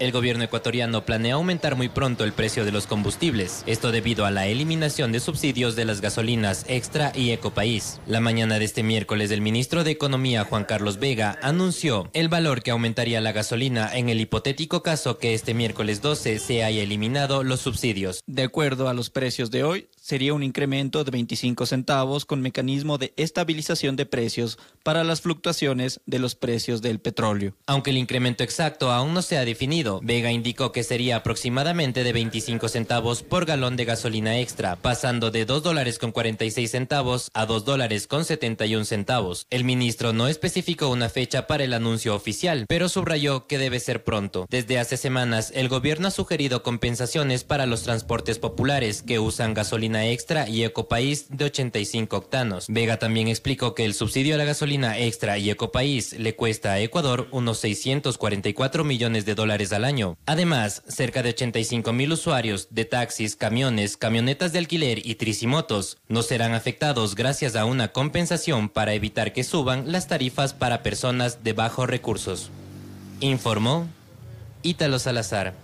El gobierno ecuatoriano planea aumentar muy pronto el precio de los combustibles, esto debido a la eliminación de subsidios de las gasolinas Extra y Ecopaís. La mañana de este miércoles el ministro de Economía Juan Carlos Vega anunció el valor que aumentaría la gasolina en el hipotético caso que este miércoles 12 se haya eliminado los subsidios. De acuerdo a los precios de hoy, sería un incremento de 25 centavos con mecanismo de estabilización de precios para las fluctuaciones de los precios del petróleo. Aunque el incremento exacto aún no se ha definido, Vega indicó que sería aproximadamente de 25 centavos por galón de gasolina extra, pasando de 2 dólares con 46 centavos a 2 dólares con 71 centavos. El ministro no especificó una fecha para el anuncio oficial, pero subrayó que debe ser pronto. Desde hace semanas, el gobierno ha sugerido compensaciones para los transportes populares que usan gasolina extra y Ecopaís de 85 octanos. Vega también explicó que el subsidio a la gasolina extra y Ecopaís le cuesta a Ecuador unos 644 millones de dólares al año. Además, cerca de 85 mil usuarios de taxis, camiones, camionetas de alquiler y tricimotos no serán afectados gracias a una compensación para evitar que suban las tarifas para personas de bajos recursos. Informó Ítalo Salazar.